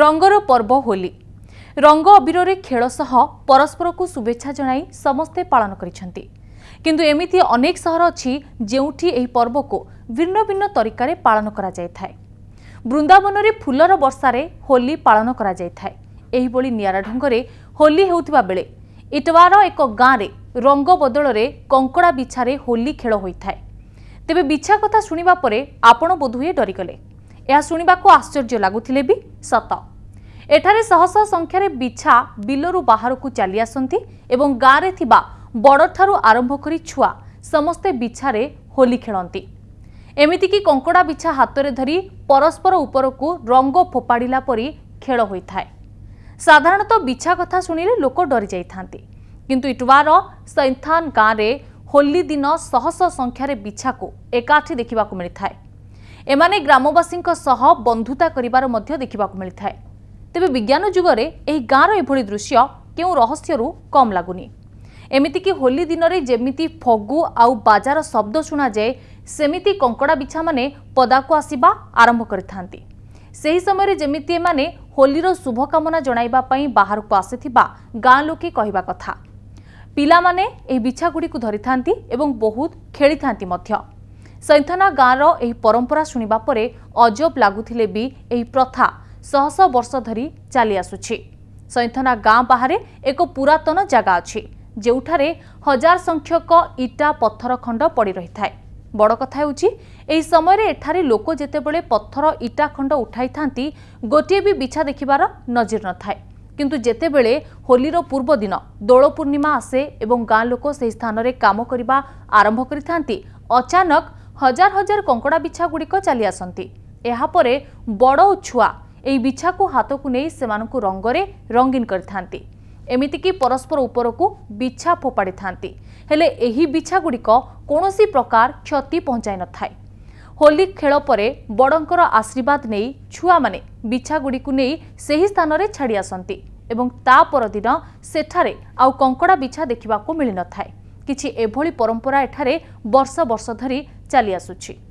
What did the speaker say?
ରଙ୍ଗର ପର୍ବ ହୋଲି ରଙ୍ଗ ଅବିରରେ ଖେଳ ସହ ପରସ୍ପରକୁ ଶୁଭେଚ୍ଛା ଜଣାଇ ସମସ୍ତେ ପାଳନ କରିଛନ୍ତି କିନ୍ତୁ ଏମିତି ଅନେକ ସହର ଅଛି ଯେଉଁଠି ଏହି ପର୍ବକୁ ଭିନ୍ନ ଭିନ୍ନ ତରିକାରେ ପାଳନ କରାଯାଇଥାଏ ବୃନ୍ଦାବନରେ ଫୁଲର ବର୍ଷାରେ ହୋଲି ପାଳନ କରାଯାଇଥାଏ ଏହିଭଳି ନିଆରା ଢଙ୍ଗରେ ହୋଲି ହେଉଥିବା ବେଳେ ଇଟୱାର ଏକ ଗାଁରେ ରଙ୍ଗ ବଦଳରେ କଙ୍କଡ଼ା ବିଛାରେ ହୋଲି ଖେଳ ହୋଇଥାଏ ତେବେ ବିଛା କଥା ଶୁଣିବା ପରେ ଆପଣ ବୋଧହୁଏ ଡରିଗଲେ ଏହା ଶୁଣିବାକୁ ଆଶ୍ଚର୍ଯ୍ୟ ଲାଗୁଥିଲେ ବି ସତ ଏଠାରେ ଶହଶହ ସଂଖ୍ୟାରେ ବିଛା ବିଲରୁ ବାହାରକୁ ଚାଲି ଆସନ୍ତି ଏବଂ ଗାଁରେ ଥିବା ବଡ଼ଠାରୁ ଆରମ୍ଭ କରି ଛୁଆ ସମସ୍ତେ ବିଛାରେ ହୋଲି ଖେଳନ୍ତି ଏମିତିକି କଙ୍କଡ଼ା ବିଛା ହାତରେ ଧରି ପରସ୍ପର ଉପରକୁ ରଙ୍ଗ ଫୋପାଡ଼ିଲା ପରି ଖେଳ ହୋଇଥାଏ ସାଧାରଣତଃ ବିଛା କଥା ଶୁଣିଲେ ଲୋକ ଡରିଯାଇଥାନ୍ତି କିନ୍ତୁ ଇଟୱାର ସୈଥାନ ଗାଁରେ ହୋଲି ଦିନ ଶହଶହ ସଂଖ୍ୟାରେ ବିଛାକୁ ଏକାଠି ଦେଖିବାକୁ ମିଳିଥାଏ ଏମାନେ ଗ୍ରାମବାସୀଙ୍କ ସହ ବନ୍ଧୁତା କରିବାର ମଧ୍ୟ ଦେଖିବାକୁ ମିଳିଥାଏ ତେବେ ବିଜ୍ଞାନ ଯୁଗରେ ଏହି ଗାଁର ଏଭଳି ଦୃଶ୍ୟ କେଉଁ ରହସ୍ୟରୁ କମ୍ ଲାଗୁନି ଏମିତିକି ହୋଲି ଦିନରେ ଯେମିତି ଫଗୁ ଆଉ ବାଜାର ଶବ୍ଦ ଶୁଣାଯାଏ ସେମିତି କଙ୍କଡ଼ା ବିଛାମାନେ ପଦାକୁ ଆସିବା ଆରମ୍ଭ କରିଥାନ୍ତି ସେହି ସମୟରେ ଯେମିତି ଏମାନେ ହୋଲିର ଶୁଭକାମନା ଜଣାଇବା ପାଇଁ ବାହାରକୁ ଆସିଥିବା ଗାଁ ଲୋକେ କହିବା କଥା ପିଲାମାନେ ଏହି ବିଛାଗୁଡ଼ିକୁ ଧରିଥାନ୍ତି ଏବଂ ବହୁତ ଖେଳିଥାନ୍ତି ମଧ୍ୟ ସୈନ୍ଥନା ଗାଁର ଏହି ପରମ୍ପରା ଶୁଣିବା ପରେ ଅଜବ ଲାଗୁଥିଲେ ବି ଏହି ପ୍ରଥା ଶହଶହ ବର୍ଷ ଧରି ଚାଲିଆସୁଛି ସୈନ୍ଥନା ଗାଁ ବାହାରେ ଏକ ପୁରାତନ ଜାଗା ଅଛି ଯେଉଁଠାରେ ହଜାର ସଂଖ୍ୟକ ଇଟା ପଥର ଖଣ୍ଡ ପଡ଼ି ରହିଥାଏ ବଡ଼ କଥା ହେଉଛି ଏହି ସମୟରେ ଏଠାରେ ଲୋକ ଯେତେବେଳେ ପଥର ଇଟା ଖଣ୍ଡ ଉଠାଇଥାନ୍ତି ଗୋଟିଏ ବି ବିଛା ଦେଖିବାର ନଜିର ନଥାଏ କିନ୍ତୁ ଯେତେବେଳେ ହୋଲିର ପୂର୍ବ ଦିନ ଦୋଳ ପୂର୍ଣ୍ଣିମା ଆସେ ଏବଂ ଗାଁ ଲୋକ ସେହି ସ୍ଥାନରେ କାମ କରିବା ଆରମ୍ଭ କରିଥାନ୍ତି ଅଚାନକ ହଜାର ହଜାର କଙ୍କଡ଼ା ବିଛାଗୁଡ଼ିକ ଚାଲିଆସନ୍ତି ଏହାପରେ ବଡ଼ ଓ ଛୁଆ ଏହି ବିଛାକୁ ହାତକୁ ନେଇ ସେମାନଙ୍କୁ ରଙ୍ଗରେ ରଙ୍ଗୀନ କରିଥାନ୍ତି ଏମିତିକି ପରସ୍ପର ଉପରକୁ ବିଛା ଫୋପାଡ଼ିଥାନ୍ତି ହେଲେ ଏହି ବିଛାଗୁଡ଼ିକ କୌଣସି ପ୍ରକାର କ୍ଷତି ପହଞ୍ଚାଇନଥାଏ ହୋଲି ଖେଳ ପରେ ବଡ଼ଙ୍କର ଆଶୀର୍ବାଦ ନେଇ ଛୁଆମାନେ ବିଛାଗୁଡ଼ିକୁ ନେଇ ସେହି ସ୍ଥାନରେ ଛାଡ଼ି ଆସନ୍ତି ଏବଂ ତା ପରଦିନ ସେଠାରେ ଆଉ କଙ୍କଡ଼ା ବିଛା ଦେଖିବାକୁ ମିଳିନଥାଏ କିଛି ଏଭଳି ପରମ୍ପରା ଏଠାରେ ବର୍ଷ ବର୍ଷ ଧରି ଚାଲିଆସୁଛି